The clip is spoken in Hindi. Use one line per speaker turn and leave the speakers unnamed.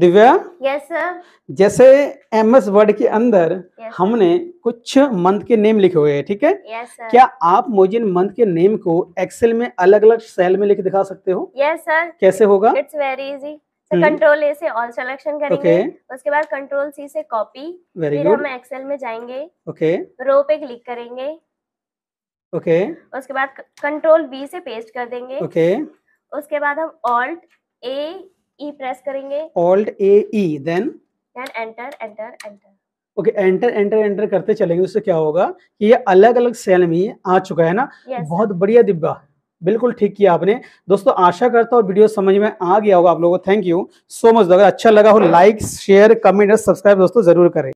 दिव्या यस yes, जैसे एम एस वर्ड के अंदर yes, हमने कुछ मंथ के नेम लिखे हुए हैं ठीक है yes, क्या आप मुझे मंथ के नेम को एक्सेल में अलग अलग सेल में लिख दिखा सकते हो
यस yes, सर कैसे होगा it's very easy control A से ऑल सिलेक्शन करेंगे okay. उसके बाद कंट्रोल सी से कॉपी फिर good. हम एक्सेल में जाएंगे ओके okay. रो पे क्लिक करेंगे
ओके okay.
उसके बाद कंट्रोल बी से पेस्ट कर देंगे ओके okay. उसके बाद हम Alt A E e press करेंगे
Alt A E then
then enter enter enter
okay enter enter enter करते चलेंगे उससे क्या होगा कि ये अलग अलग सेल में आ चुका है ना yes, बहुत बढ़िया दिब्बा बिल्कुल ठीक किया आपने दोस्तों आशा करता हूँ वीडियो समझ में आ गया होगा आप लोगों को थैंक यू सो मच अगर अच्छा लगा हो लाइक शेयर कमेंट और सब्सक्राइब दोस्तों जरूर करें